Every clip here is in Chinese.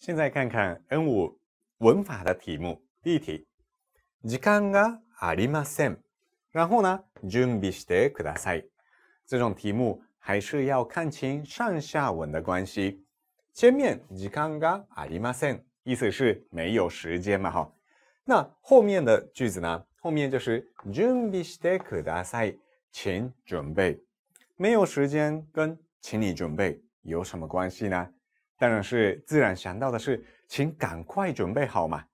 现在看看 N 五文法的题目，第一题，時間がありません。然后呢，準備してください。这种题目还是要看清上下文的关系。前面時間がありません，意思是没有时间嘛哈。那后面的句子呢？后面就是準備してください，请准备。没有时间跟请你准备有什么关系呢？当然是自然想到的是，请赶快准备好嘛。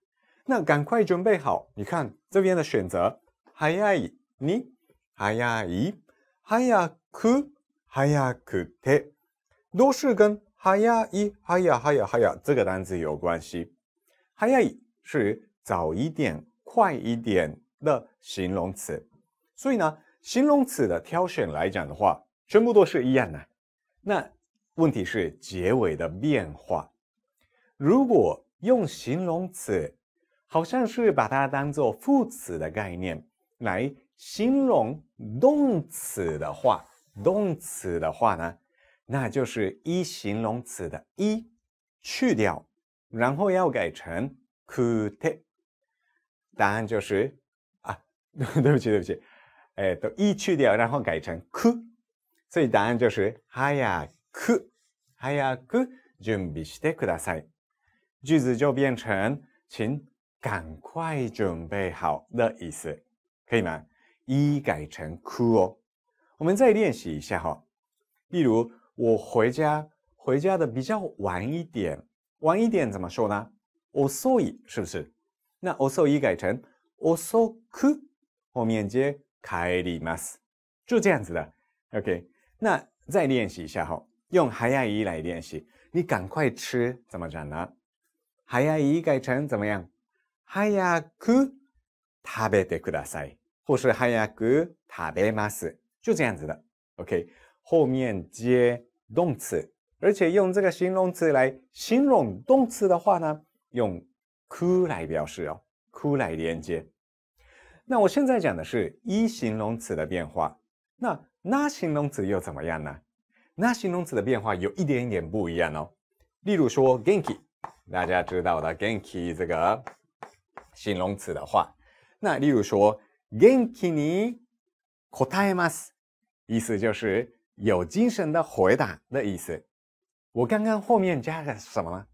那赶快准备好，你看这边的选择，早い、你、早い、早く、早くて，都是跟“早い、早い、早い、早い”这个单词有关系。早い是早一点、快一点的形容词，所以呢，形容词的挑选来讲的话，全部都是一样的。那。问题是结尾的变化。如果用形容词，好像是把它当做副词的概念来形容动词的话，动词的话呢，那就是一形容词的一去掉，然后要改成 ku te。答案就是啊，对不起，对不起，哎，都一去掉，然后改成 ku，所以答案就是 hiya。く早く準備してください。句子就变成请赶快准备好的意思，可以吗？一改成く哦。我们再练习一下哈。例如，我回家回家的比较晚一点，晚一点怎么说呢？遅い是不是？那遅い改成遅く，后面接開ります，就这样子的。OK，那再练习一下哈。用“嗨呀姨”来练习，你赶快吃，怎么讲呢？“嗨呀姨”改成怎么样？“嗨呀，库，食べてください”或是“嗨呀，库，食べます”，就这样子的。OK，后面接动词，而且用这个形容词来形容动词的话呢，用“哭来表示哦，“哭来连接。那我现在讲的是一形容词的变化，那那形容词又怎么样呢？那形容词的变化有一点点不一样哦。例如说，元気，大家知道的元気这个形容词的话，那例如说，元気に答えます，意思就是有精神的回答的意思。我刚刚后面加了什么呢？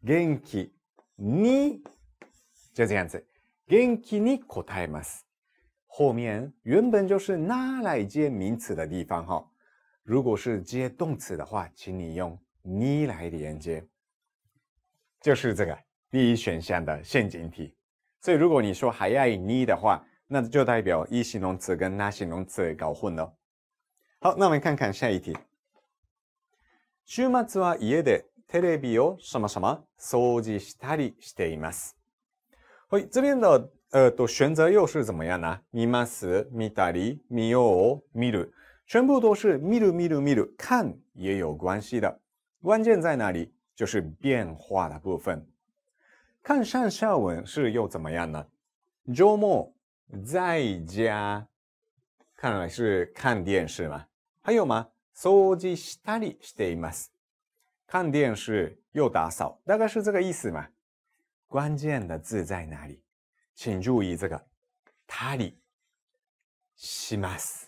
元気に，就这样子，元気に答えます。后面原本就是拿来接名词的地方哈。如果是接动词的话，请你用“你”来连接，就是这个第一选项的陷阱题。所以，如果你说还爱“你”的话，那就代表一形容词跟那形容词搞混了。好，那我们看看下一题。週末は家でテレビをしゃましゃま掃除したりしています。哎，这边的呃选择又是怎么样呢？見ます、見たり、見よう、見る。全部都是みるみるみる，看也有关系的。关键在哪里？就是变化的部分。看上下文是又怎么样呢？周末在家，看来是看电视嘛。还有吗？掃除したりしています。看电视又打扫，大概是这个意思嘛。关键的字在哪里？请注意这个“たりします。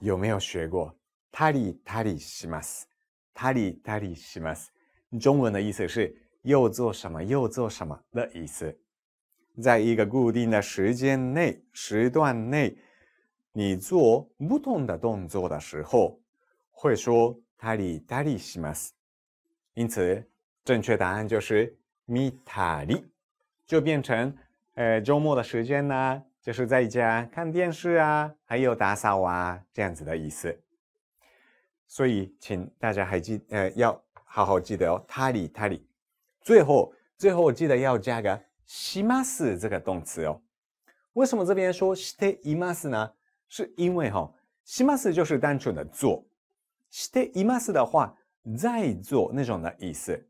有没有学过？たりたりします、たりたりします。中文的意思是“又做什么，又做什么”的意思。在一个固定的时间内、时段内，你做不同的动作的时候，会说たりたりします。因此，正确答案就是米塔り，就变成呃周末的时间呢。就是在家看电视啊，还有打扫啊，这样子的意思。所以，请大家还记，呃，要好好记得哦。他里他里，最后最后记得要加个します这个动词哦。为什么这边说しています呢？是因为哈，します就是单纯的做，しています的话在做那种的意思。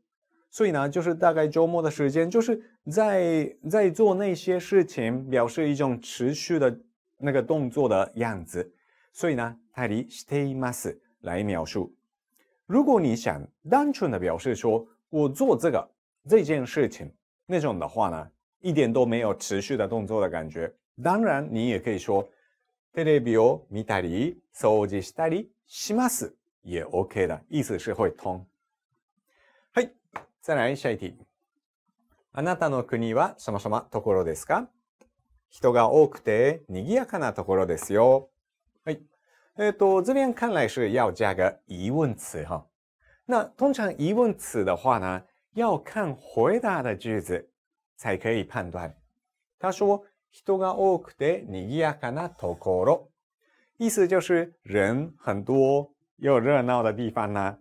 所以呢，就是大概周末的时间，就是在在做那些事情，表示一种持续的那个动作的样子。所以呢，泰迪リステイます来描述。如果你想单纯的表示说我做这个这件事情那种的话呢，一点都没有持续的动作的感觉。当然，你也可以说テレビを見たり掃除したりします也 OK 的，意思是会通。再来下一题。あなたの国は什么什么ところですか人が多くて賑やかなところですよ。はい。えっ、ー、と、这边看来是要加个疑问词哈。那通常疑问词的话呢，要看回答的句子才可以判断。他说：“人が多くて賑やかなところ”，意思就是人很多又热闹的地方呢，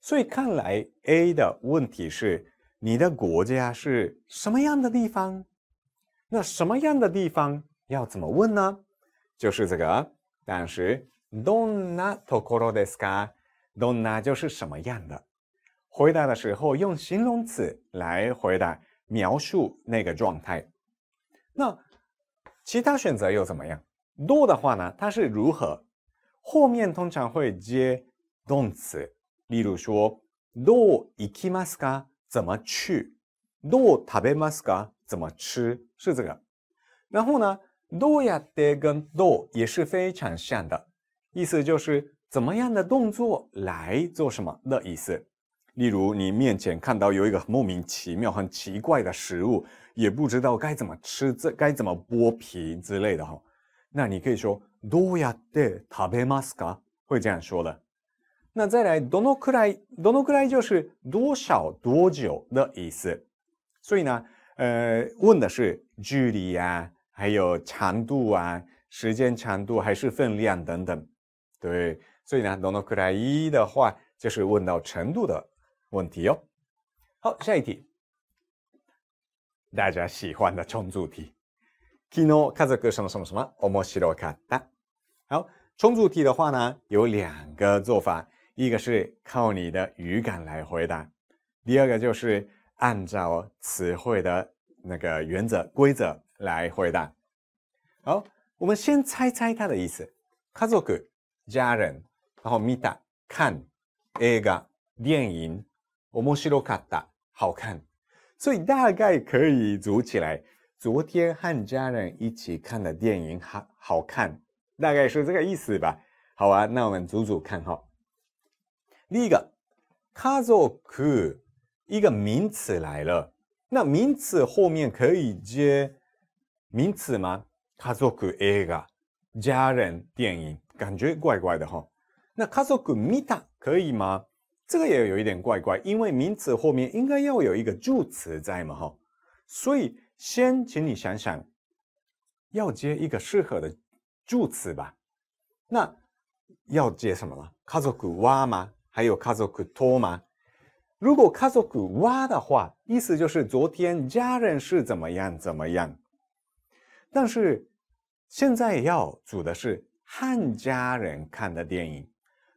所以看来 A 的问题是你的国家是什么样的地方？那什么样的地方要怎么问呢？就是这个。但是 Donna t o k o r o deska，Donna 就是什么样的？回答的时候用形容词来回答，描述那个状态。那其他选择又怎么样？Do 的话呢？它是如何？后面通常会接动词。例如说，どう行きますか？怎么去？どう食べますか？怎么吃？是这个。然后呢，どうやって跟どう也是非常像的，意思就是怎么样的动作来做什么的意思。例如你面前看到有一个莫名其妙、很奇怪的食物，也不知道该怎么吃，这该怎么剥皮之类的哈。那你可以说，どうやって食べますか？会这样说的。那再来，どのくらいどのくらい就是多少多久的意思，所以呢，呃，问的是距离啊，还有长度啊，时间、长度还是分量等等，对，所以呢，どのくらい一的话就是问到程度的问题哦。好，下一题，大家喜欢的重组题，今日看着个什么什么什么，おもしろかった。好，重组题的话呢，有两个做法。一个是靠你的语感来回答，第二个就是按照词汇的那个原则规则来回答。好，我们先猜猜它的意思。家族、家人，然后見た看、映画电影、面白いかった好看，所以大概可以组起来。昨天和家人一起看的电影好好看，大概是这个意思吧。好啊，那我们组组看哈。第一个，家族一个名词来了，那名词后面可以接名词吗？家族电影，感觉怪怪的哈。那家族 Mita 可以吗？这个也有一点怪怪，因为名词后面应该要有一个助词在嘛哈。所以先请你想想，要接一个适合的助词吧。那要接什么了？家族は吗？还有家族ク吗？如果家族ク的话，意思就是昨天家人是怎么样怎么样。但是现在要组的是汉家人看的电影。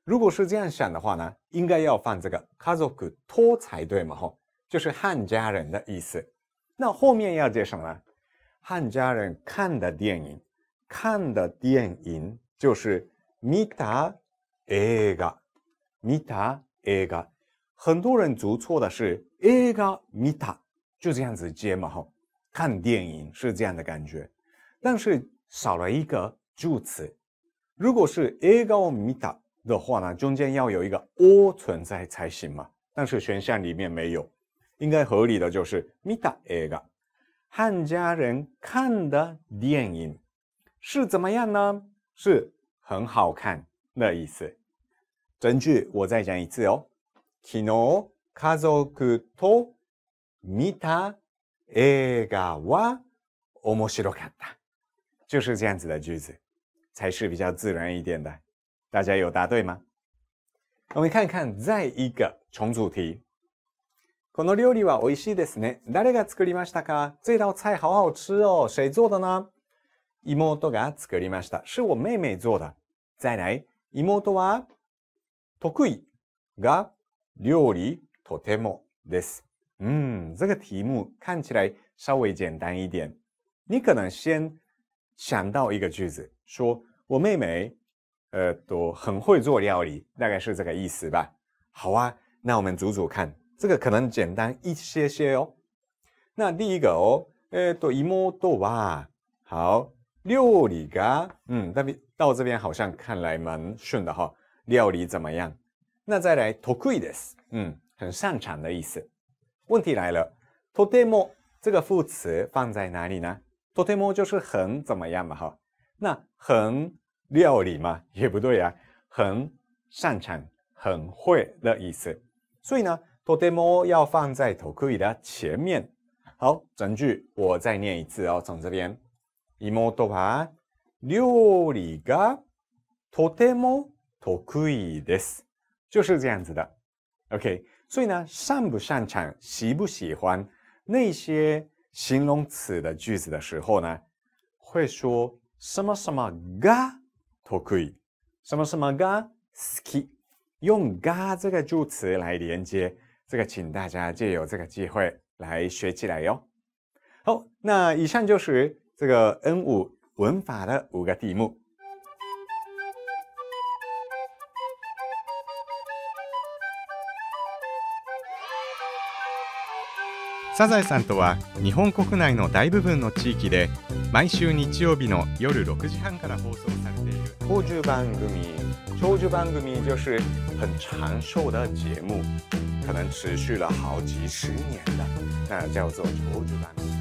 如果是这样想的话呢，应该要放这个家族ク才对嘛，吼，就是汉家人的意思。那后面要接什么？汉家人看的电影，看的电影就是ミ达》。映画。米塔，Aga，很多人读错的是 Aga 米塔，就这样子接嘛哈，看电影是这样的感觉，但是少了一个助词。如果是 Aga 米塔的话呢，中间要有一个 o 存在才行嘛，但是选项里面没有，应该合理的就是米塔 Aga，汉家人看的电影是怎么样呢？是很好看的意思。整句我再讲一次哦。昨日、家族と見た映画は面白かった。就是这样子的句子，才是比较自然一点的。大家有答对吗？我们看看再一个重组题。この料理は美味しいですね。誰が作りましたか？这道菜好好吃哦，谁做的呢？妹が作りました。是我妹妹做的。再来，妹は得意，が料理とてもです。嗯，这个题目看起来稍微简单一点。你可能先想到一个句子，说我妹妹，呃，都很会做料理，大概是这个意思吧。好啊，那我们组组看，这个可能简单一些些哦。那第一个哦，呃，っと妹は、好料理が，嗯，那边到这边好像看来蛮顺的哈。料理怎么样？那再来，得意的，嗯，很擅长的意思。问题来了，とても这个副词放在哪里呢？とても就是很怎么样嘛，哈，那很料理嘛，也不对啊，很擅长、很会的意思。所以呢，とても要放在得意的前面。好，整句我再念一次哦，从这边。妹吧，料理がとても得意です。就是这样子的。OK，所以呢，擅不擅长、喜不喜欢那些形容词的句子的时候呢，会说什么什么嘎，得意，什么什么嘎，ski，用嘎这个助词来连接。这个，请大家借由这个机会来学起来哟。好，那以上就是这个 N 五文法的五个题目。サザエさんとは日本国内の大部分の地域で毎週日曜日の夜6時半から放送されている長寿番組長寿番組就是很長寿的节目可能持续了好几十年的那叫做長寿番組